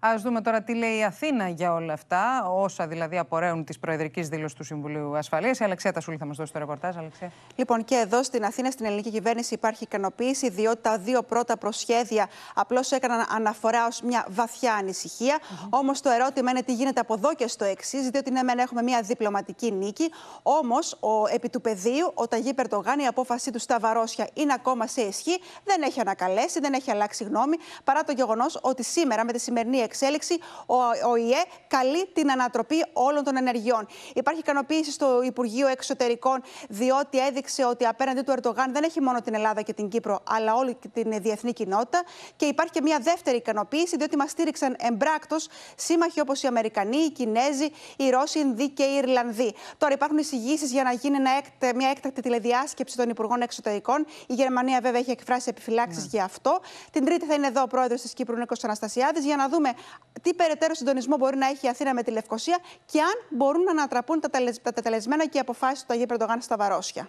Ας δούμε τώρα τι λέει η Αθήνα για όλα αυτά, όσα δηλαδή απορρέουν της προεδρικής δήλωσης του Συμβουλίου Ασφαλείας. Η Αλεξία Τασούλη θα μας δώσει το ρεπορτάζ. Αλεξία. Λοιπόν, και εδώ στην Αθήνα, στην ελληνική κυβέρνηση, υπάρχει ικανοποίηση, διότι τα δύο πρώτα προσχέδια απλώς έκαναν αναφορά ως μια βαθιά ανησυχία. Όμως το ερώτημα είναι τι γίνεται από εδώ και στο εξής, διότι ναι, μεν έχουμε μια διπλωματική νίκη. Όμως, επί του πεδίου, ο Ταγί Περτογάν, η απόφαση του στα Βαρόσια είναι ακόμα σε ισχύ, δεν έχει ανακαλέσει, δεν έχει αλλάξει γνώμη, παρά το γεγονός ότι σήμερα με τη σημερινή εξέλιξη, ο ΙΕ καλεί την ανατροπή όλων των ενεργειών. Υπάρχει ικανοποίηση στο Υπουργείο Εξωτερικών, διότι έδειξε ότι απέναντί του Ερντογάν δεν έχει μόνο την Ελλάδα και την Κύπρο, αλλά όλη την διεθνή κοινότητα. Και υπάρχει και μια δεύτερη ικανοποίηση, διότι μας στήριξαν εμπράκτος σύμμαχοι όπως οι Αμερικανοί, οι Κινέζοι, οι Ρώσοι, οι Ινδοί και οι Ιρλανδοί. Τώρα υπάρχουν εισηγήσεις για να γίνει μια έκτακτη τηλεδιάσκεψη των Υπουργών Εξωτερικών. Η Γερμανία, βέβαια, έχει εκφράσει επιφυλάξεις ναι. για αυτό. Την Τρίτη θα είναι εδώ ο πρόεδρος της Κύπρου, Νίκος Αναστασιάδης, για να δούμε τι περαιτέρω συντονισμό μπορεί να έχει η Αθήνα με τη Λευκοσία και αν μπορούν να ανατραπούν τα, τελεσμένα και οι αποφάσεις του Αγίου Περντογάν στα Βαρόσια.